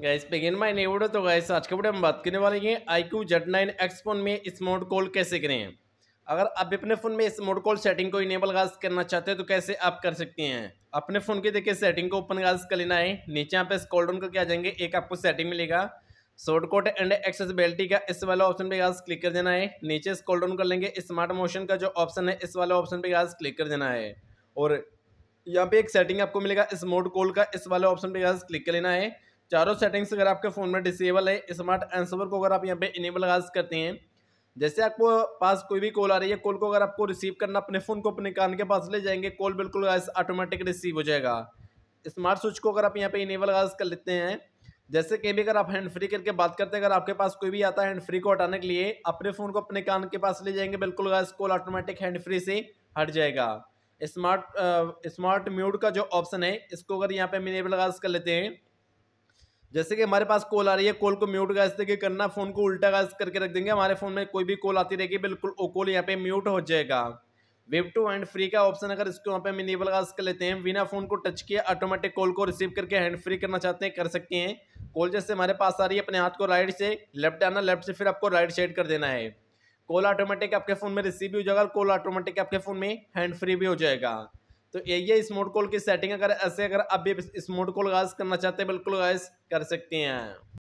gas begin my new video तो guys आज के वीडियो हम बात करने वाले हैं I Q Z nine X phone में इस मोड कॉल कैसे करें अगर आप अपने फ़ोन में इस मोड कॉल सेटिंग को इनेबल गाज करना चाहते हैं तो कैसे आप कर सकते हैं अपने फ़ोन की देखिए सेटिंग को ओपन गाज कर लेना है नीचे यहाँ पे स्कॉल डाउन करके आ जाएंगे एक आपको सेटिंग मिलेगा शॉर्टकट एंड एक्सेसिबिलिटी का इस वाला ऑप्शन पर गाज क्लिक कर देना है नीचे स्कॉल डाउन कर लेंगे स्मार्ट मोशन का जो ऑप्शन है इस वाले ऑप्शन पर गाज क्लिक कर देना है और यहाँ पे एक सेटिंग आपको मिलेगा इस मोड कॉल का इस वाले ऑप्शन पर गाज क्लिक कर लेना है चारों सेटिंग्स अगर आपके फ़ोन में डिसेबल है स्मार्ट आंसर को अगर आप यहाँ पे इनेबल गाज करते हैं जैसे आपको पास कोई भी कॉल आ रही है कॉल को अगर आपको रिसीव करना अपने फ़ोन को अपने कान के पास ले जाएंगे कॉल बिल्कुल गाज ऑटोमेटिक रिसीव हो जाएगा स्मार्ट स्विच को अगर आप यहाँ पे इनेबल गाज कर लेते हैं जैसे कहीं भी अगर आप हैंड फ्री करके बात करते हैं अगर आपके पास कोई भी आता है हैंड फ्री को हटाने के लिए अपने फ़ोन को अपने कान के पास ले जाएंगे बिल्कुल गैस कॉल ऑटोमेटिक हैंड फ्री से हट जाएगा स्मार्ट स्मार्ट म्यूट का जो ऑप्शन है इसको अगर यहाँ पे हम इनेबल गाज कर लेते हैं जैसे कि हमारे पास कॉल आ रही है कॉल को म्यूट गैस देखिए करना फ़ोन को उल्टा गैस करके रख देंगे हमारे फ़ोन में कोई भी कॉल आती रहेगी बिल्कुल वो कॉल यहाँ पे म्यूट हो जाएगा वेब टू एंड फ्री का ऑप्शन अगर इसको यहाँ पे हम इनेबल कर लेते हैं बिना फ़ोन को टच किए ऑटोमेटिक कॉल को रिसीव करके हैंड फ्री करना चाहते हैं कर सकते हैं कॉल जैसे हमारे पास आ रही है अपने हाथ को राइट से लेफ्ट आना लेफ्ट से फिर आपको राइट साइड कर देना है कॉल ऑटोमेटिक आपके फ़ोन में रिसीव भी हो जाएगा और कॉल ऑटोमेटिक आपके फ़ोन में हैंड फ्री भी हो जाएगा तो ये स्मोट कॉल की सेटिंग अगर ऐसे अगर आप भी स्मोट कॉल गाइस करना चाहते हैं बिल्कुल गाइस कर सकते हैं